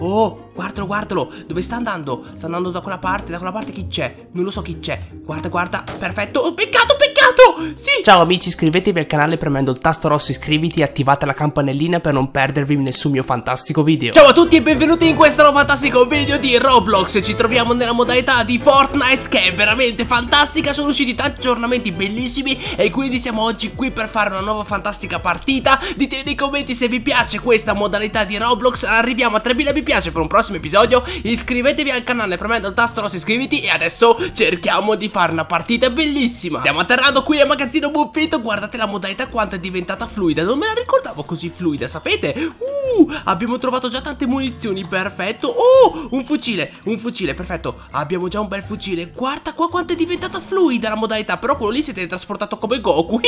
Oh, guardalo, guardalo Dove sta andando? Sta andando da quella parte Da quella parte chi c'è? Non lo so chi c'è Guarda, guarda Perfetto Oh, peccato, peccato sbagliato! Sì! Ciao amici, iscrivetevi al canale premendo il tasto rosso iscriviti e attivate la campanellina per non perdervi nessun mio fantastico video. Ciao a tutti e benvenuti in questo nuovo fantastico video di Roblox. Ci troviamo nella modalità di Fortnite che è veramente fantastica. Sono usciti tanti aggiornamenti bellissimi e quindi siamo oggi qui per fare una nuova fantastica partita. Dite nei commenti se vi piace questa modalità di Roblox. Arriviamo a 3000 mi piace per un prossimo episodio. Iscrivetevi al canale premendo il tasto rosso iscriviti e adesso cerchiamo di fare una partita bellissima. Stiamo atterrando tornato qui a Magazzino Buffetto Guardate la modalità quanto è diventata fluida Non me la ricordavo così fluida, sapete? Uh, abbiamo trovato già tante munizioni, perfetto Oh, un fucile, un fucile, perfetto Abbiamo già un bel fucile Guarda qua quanto è diventata fluida la modalità Però quello lì si è teletrasportato come Goku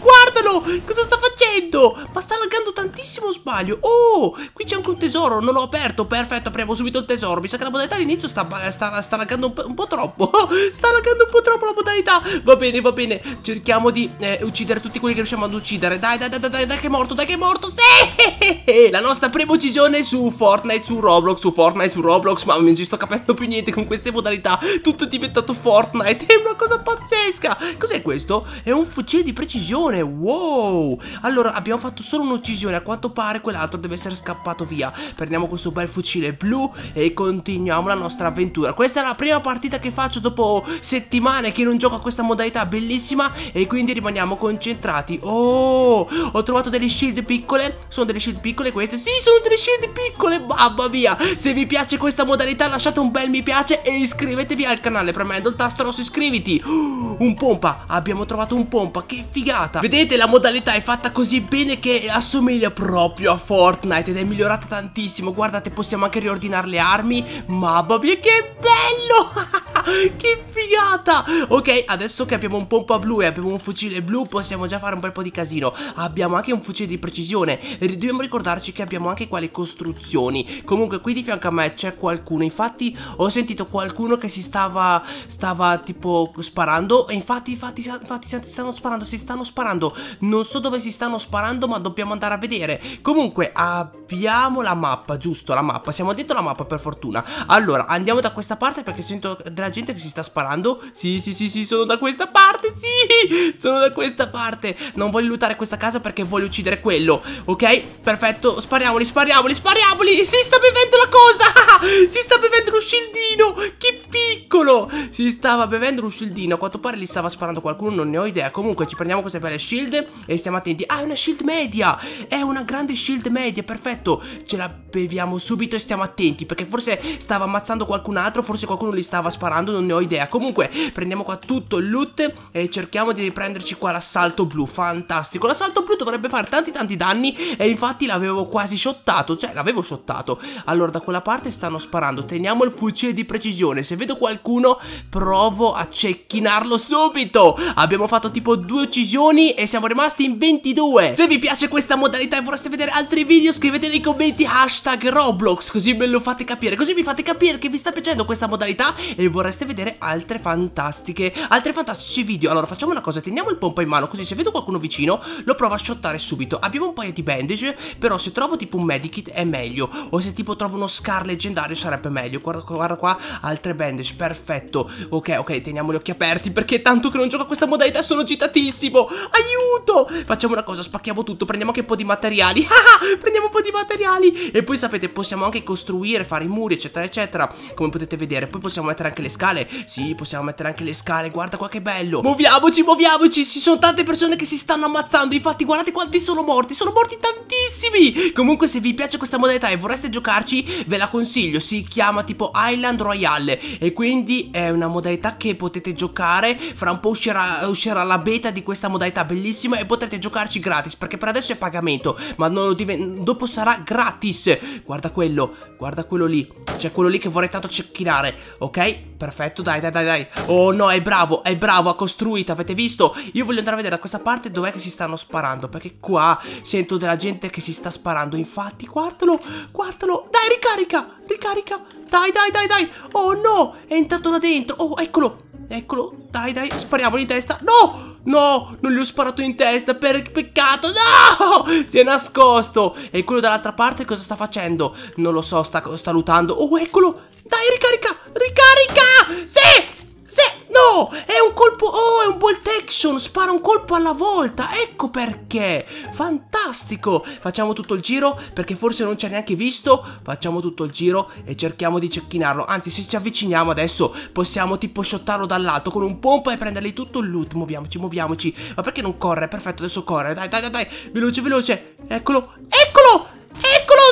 Guardalo, cosa sta facendo? freddo! Ma sta laggando tantissimo sbaglio! Oh, qui c'è anche un tesoro, non l'ho aperto, perfetto, apriamo subito il tesoro. Mi sa che la modalità all'inizio sta, sta, sta, laggando un po', un po troppo. sta laggando un po' troppo la modalità. Va bene, va bene. Cerchiamo di eh, uccidere tutti quelli che riusciamo ad uccidere. Dai, dai, dai, dai, dai, che è morto, dai che è morto. Sì! La nostra prima uccisione su Fortnite, su Roblox, su Fortnite, su Roblox. Ma non ci sto capendo più niente con queste modalità. Tutto è diventato Fortnite. È una cosa pazzesca. Cos'è questo? È un fucile di precisione. Wow! Allora allora abbiamo fatto solo un'uccisione A quanto pare quell'altro deve essere scappato via Prendiamo questo bel fucile blu E continuiamo la nostra avventura Questa è la prima partita che faccio dopo settimane Che non gioco a questa modalità bellissima E quindi rimaniamo concentrati Oh ho trovato delle shield piccole Sono delle shield piccole queste Sì sono delle shield piccole Mamma mia Se vi piace questa modalità lasciate un bel mi piace E iscrivetevi al canale Premendo il tasto rosso iscriviti Un pompa Abbiamo trovato un pompa Che figata Vedete la modalità è fatta così così bene che assomiglia proprio a Fortnite ed è migliorata tantissimo. Guardate, possiamo anche riordinare le armi. Mamma mia, che bello! Che figata Ok adesso che abbiamo un pompa blu e abbiamo un fucile blu Possiamo già fare un bel po' di casino Abbiamo anche un fucile di precisione Dobbiamo ricordarci che abbiamo anche qua le costruzioni Comunque qui di fianco a me c'è qualcuno Infatti ho sentito qualcuno che si stava Stava tipo sparando E infatti infatti, infatti stanno sparando Si stanno sparando Non so dove si stanno sparando ma dobbiamo andare a vedere Comunque abbiamo la mappa Giusto la mappa Siamo dentro la mappa per fortuna Allora andiamo da questa parte perché sento della gente gente che si sta sparando Sì, sì, sì, sì, sono da questa parte, sì Sono da questa parte Non voglio lootare questa casa perché voglio uccidere quello Ok, perfetto, spariamoli, spariamoli, spariamoli Si sta bevendo la cosa Si sta bevendo lo scildino Che piccolo Si stava bevendo lo scildino, a quanto pare gli stava sparando qualcuno Non ne ho idea, comunque ci prendiamo queste belle shield E stiamo attenti Ah, è una shield media È una grande shield media, perfetto Ce la beviamo subito e stiamo attenti Perché forse stava ammazzando qualcun altro Forse qualcuno gli stava sparando giocando non ne ho idea Comunque prendiamo qua tutto il loot e cerchiamo di riprenderci qua l'assalto blu Fantastico, l'assalto blu dovrebbe fare tanti tanti danni e infatti l'avevo quasi shottato Cioè l'avevo shottato Allora da quella parte stanno sparando Teniamo il fucile di precisione Se vedo qualcuno provo a cecchinarlo subito Abbiamo fatto tipo due uccisioni e siamo rimasti in 22 Se vi piace questa modalità e vorreste vedere altri video scrivete nei commenti hashtag Roblox Così me lo fate capire Così mi fate capire che vi sta piacendo questa modalità e vorreste potreste vedere altre fantastiche, altri fantastici video. Allora facciamo una cosa, teniamo il pompa in mano così se vedo qualcuno vicino lo provo a shottare subito. Abbiamo un paio di bandage, però se trovo tipo un medikit è meglio. O se tipo trovo uno scar leggendario sarebbe meglio. Guarda, guarda qua, altre bandage, perfetto. Ok, ok, teniamo gli occhi aperti perché tanto che non gioco a questa modalità sono agitatissimo. Aiuto! Facciamo una cosa, spacchiamo tutto, prendiamo anche un po' di materiali. Ah, ah, prendiamo un po' di materiali. E poi sapete, possiamo anche costruire, fare i muri, eccetera, eccetera. Come potete vedere, poi possiamo mettere anche le scale Sì, possiamo mettere anche le scale Guarda qua che bello Muoviamoci, muoviamoci Ci sono tante persone che si stanno ammazzando Infatti guardate quanti sono morti Sono morti tantissimi Comunque se vi piace questa modalità e vorreste giocarci Ve la consiglio Si chiama tipo Island Royale E quindi è una modalità che potete giocare Fra un po' uscirà, uscirà la beta di questa modalità bellissima E potrete giocarci gratis Perché per adesso è pagamento Ma dopo sarà gratis Guarda quello Guarda quello lì C'è quello lì che vorrei tanto cecchinare Ok? Per perfetto, dai, dai, dai, dai Oh no, è bravo, è bravo, ha costruito, avete visto? Io voglio andare a vedere da questa parte dov'è che si stanno sparando Perché qua sento della gente che si sta sparando Infatti, guardalo, guardalo Dai, ricarica, ricarica Dai, dai, dai, dai Oh no, è entrato là dentro Oh, eccolo, eccolo Dai, dai, spariamolo in testa No, No, non gli ho sparato in testa per peccato. No! Si è nascosto. E quello dall'altra parte cosa sta facendo? Non lo so, sta, sta lutando. Oh, eccolo! Dai, ricarica! Ricarica! Sì! Sì! No! È un colpo... Oh, è un bolt action! Spara un colpo alla volta! Ecco perché! Fantastico! Facciamo tutto il giro, perché forse non ci ha neanche visto. Facciamo tutto il giro e cerchiamo di cecchinarlo. Anzi, se ci avviciniamo adesso, possiamo tipo shottarlo dall'alto con un pompa e prendergli tutto il loot. Muoviamoci, muoviamoci. Ma perché non corre? Perfetto, adesso corre. Dai, dai, dai, dai. Veloce, veloce. Eccolo. Eccolo!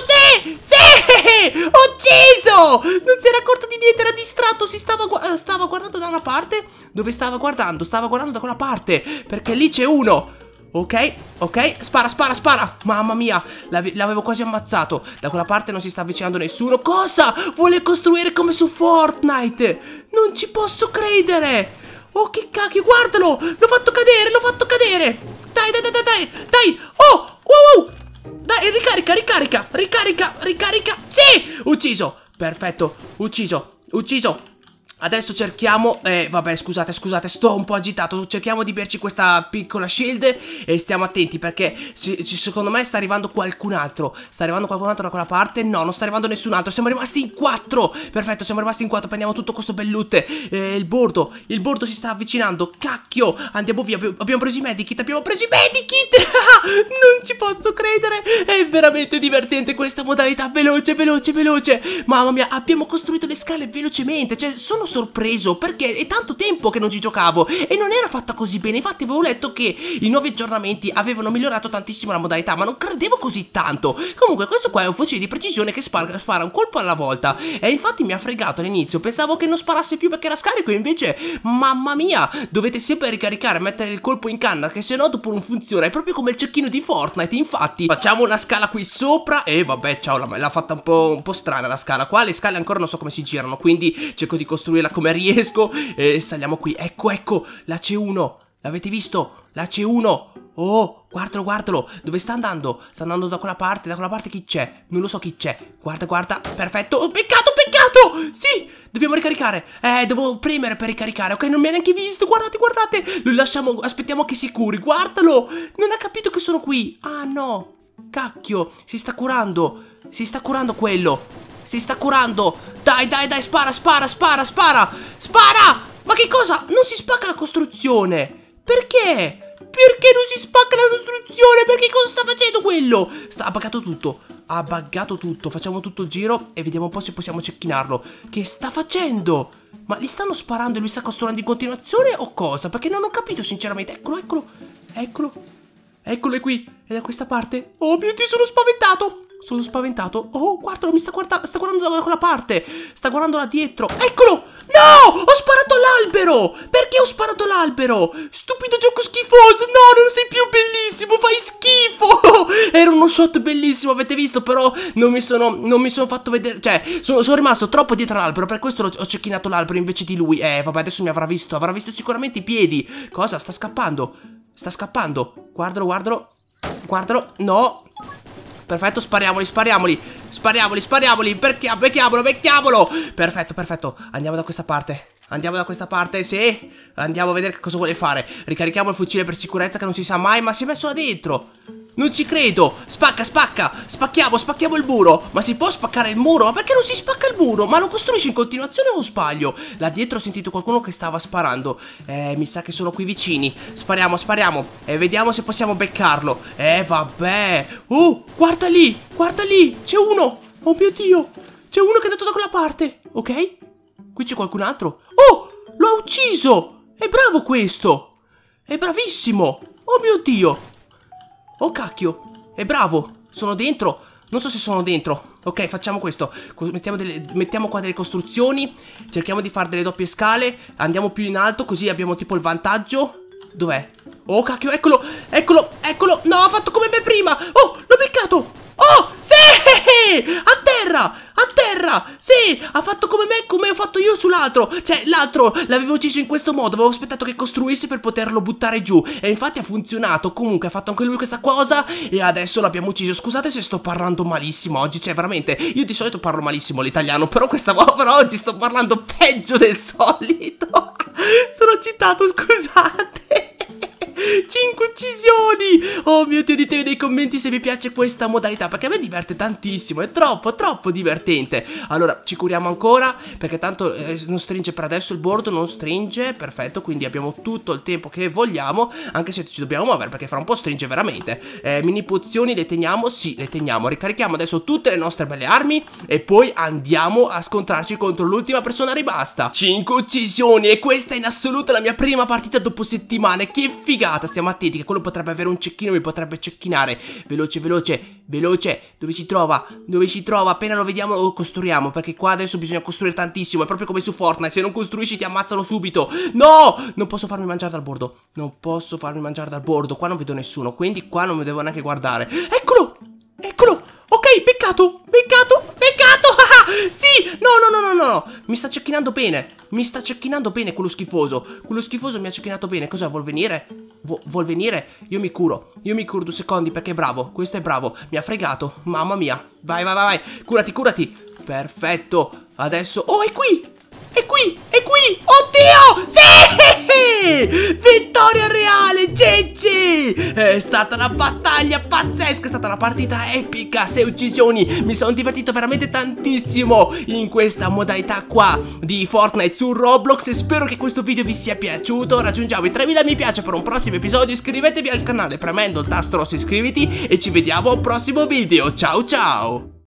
sì! Sì! Ucciso! Non si era accorto di niente, era distratto. Si stava, eh, stava guardando da una parte. Dove stava guardando? Stava guardando da quella parte. Perché lì c'è uno. Ok, ok, spara, spara, spara Mamma mia, l'avevo quasi ammazzato Da quella parte non si sta avvicinando nessuno Cosa? Vuole costruire come su Fortnite Non ci posso credere Oh, che cacchio, guardalo L'ho fatto cadere, l'ho fatto cadere Dai, dai, dai, dai, dai Oh, dai, ricarica, ricarica, ricarica, ricarica Sì, ucciso, perfetto, ucciso, ucciso Adesso cerchiamo, eh vabbè scusate scusate sto un po' agitato Cerchiamo di berci questa piccola shield e stiamo attenti perché secondo me sta arrivando qualcun altro Sta arrivando qualcun altro da quella parte? No non sta arrivando nessun altro, siamo rimasti in quattro Perfetto siamo rimasti in quattro, prendiamo tutto questo bellute eh, Il bordo, il bordo si sta avvicinando, cacchio Andiamo via, abbiamo preso i medikit, abbiamo preso i medikit Non ci posso credere, è veramente divertente questa modalità Veloce veloce veloce, mamma mia abbiamo costruito le scale velocemente Cioè sono sono sorpreso perché è tanto tempo che non ci giocavo e non era fatta così bene. Infatti avevo letto che i nuovi aggiornamenti avevano migliorato tantissimo la modalità, ma non credevo così tanto. Comunque questo qua è un fucile di precisione che spara, spara un colpo alla volta e infatti mi ha fregato all'inizio. Pensavo che non sparasse più perché era scarico, e invece mamma mia, dovete sempre ricaricare, e mettere il colpo in canna che se no dopo non funziona. È proprio come il cecchino di Fortnite, infatti. Facciamo una scala qui sopra e vabbè, ciao, l'ha fatta un po', un po' strana la scala qua. Le scale ancora non so come si girano, quindi cerco di costruire costruirla come riesco e saliamo qui. Ecco, ecco, la C1, l'avete visto? La C1, Oh, guardalo, guardalo. Dove sta andando? Sta andando da quella parte. Da quella parte chi c'è? Non lo so chi c'è. Guarda, guarda. Perfetto. Oh, peccato, peccato. Sì, dobbiamo ricaricare. Eh, devo premere per ricaricare. Ok, non mi ha neanche visto. Guardate, guardate. Lo lasciamo. Aspettiamo che si curi. Guardalo. Non ha capito che sono qui. Ah, no. Cacchio. Si sta curando. Si sta curando quello. Si sta curando. Dai, dai, dai, spara, spara, spara, spara. Spara! Ma che cosa? Non si spacca la costruzione. Perché? Perché non si spacca la costruzione? Perché cosa sta facendo quello? Sta, ha buggato tutto. Ha buggato tutto. Facciamo tutto il giro e vediamo un po' se possiamo cecchinarlo. Che sta facendo? Ma gli stanno sparando e lui sta costruendo in continuazione o cosa? Perché non ho capito sinceramente. Eccolo, eccolo. Eccolo. Eccolo è qui. È da questa parte. Oh mio Dio, sono spaventato. Sono spaventato. Oh, guardalo, mi sta, guardando. sta guardando da quella parte. Sta guardando là dietro. Eccolo! No! Ho sparato l'albero! Perché ho sparato l'albero? Stupido gioco schifoso! No, non sei più bellissimo! Fai schifo! Era uno shot bellissimo, avete visto? Però non mi sono, non mi sono fatto vedere... Cioè, sono, sono rimasto troppo dietro l'albero. Per questo ho cecchinato l'albero invece di lui. Eh, vabbè, adesso mi avrà visto. Avrà visto sicuramente i piedi. Cosa? Sta scappando. Sta scappando. Guardalo, guardalo. Guardalo. No. Perfetto, spariamoli, spariamoli. Spariamoli, spariamoli. Perché? becchiamolo, becchiamolo. Perfetto, perfetto. Andiamo da questa parte. Andiamo da questa parte, sì. Andiamo a vedere che cosa vuole fare. Ricarichiamo il fucile per sicurezza che non si sa mai, ma si è messo là dentro. Non ci credo Spacca, spacca Spacchiamo, spacchiamo il muro Ma si può spaccare il muro? Ma perché non si spacca il muro? Ma lo costruisci in continuazione o sbaglio? Là dietro ho sentito qualcuno che stava sparando Eh, mi sa che sono qui vicini Spariamo, spariamo E eh, vediamo se possiamo beccarlo Eh, vabbè Oh, guarda lì Guarda lì C'è uno Oh mio Dio C'è uno che è andato da quella parte Ok Qui c'è qualcun altro Oh, lo ha ucciso È bravo questo È bravissimo Oh mio Dio Oh cacchio, è bravo, sono dentro Non so se sono dentro Ok, facciamo questo mettiamo, delle, mettiamo, qua delle costruzioni Cerchiamo di fare delle doppie scale Andiamo più in alto così abbiamo tipo il vantaggio Dov'è? Oh cacchio, eccolo, eccolo, eccolo No, ha fatto come me prima Oh, l'ho beccato Oh, sì, a terra a terra! Sì! Ha fatto come me, come ho fatto io sull'altro! Cioè, l'altro l'avevo ucciso in questo modo, avevo aspettato che costruisse per poterlo buttare giù. E infatti ha funzionato. Comunque ha fatto anche lui questa cosa e adesso l'abbiamo ucciso. Scusate se sto parlando malissimo oggi, cioè veramente, io di solito parlo malissimo l'italiano, però questa volta oggi sto parlando peggio del solito. Sono citato, scusate. 5 uccisioni Oh mio Dio ditemi nei commenti se vi piace questa modalità Perché a me diverte tantissimo È troppo troppo divertente Allora ci curiamo ancora Perché tanto eh, non stringe per adesso il bordo Non stringe perfetto Quindi abbiamo tutto il tempo che vogliamo Anche se ci dobbiamo muovere perché fra un po' stringe veramente eh, Mini pozioni le teniamo? Sì le teniamo Ricarichiamo adesso tutte le nostre belle armi E poi andiamo a scontrarci contro l'ultima persona rimasta 5 uccisioni E questa è in assoluto la mia prima partita dopo settimane Che figata figata siamo attenti che quello potrebbe avere un cecchino mi potrebbe cecchinare Veloce veloce veloce Dove ci trova? Dove ci trova? Appena lo vediamo lo costruiamo Perché qua adesso bisogna costruire tantissimo È proprio come su Fortnite Se non costruisci ti ammazzano subito No! Non posso farmi mangiare dal bordo Non posso farmi mangiare dal bordo Qua non vedo nessuno Quindi qua non mi devo neanche guardare Eccolo! Eccolo! Ok, peccato! Peccato! Peccato! sì! no, mi sta cecchinando bene. Mi sta cecchinando bene quello schifoso. Quello schifoso mi ha cecchinato bene. Cosa vuol venire? Vu vuol venire? Io mi curo. Io mi curo due secondi perché è bravo. Questo è bravo. Mi ha fregato. Mamma mia. Vai, vai, vai, vai. Curati, curati. Perfetto. Adesso... Oh, è qui! È qui! È qui! Oddio! Sì! Vittoria reale, gente! è stata una battaglia pazzesca, è stata una partita epica, 6 uccisioni, mi sono divertito veramente tantissimo in questa modalità qua di Fortnite su Roblox e spero che questo video vi sia piaciuto, raggiungiamo i 3000 mi piace per un prossimo episodio, iscrivetevi al canale premendo il tasto rosso iscriviti e ci vediamo al prossimo video, ciao ciao!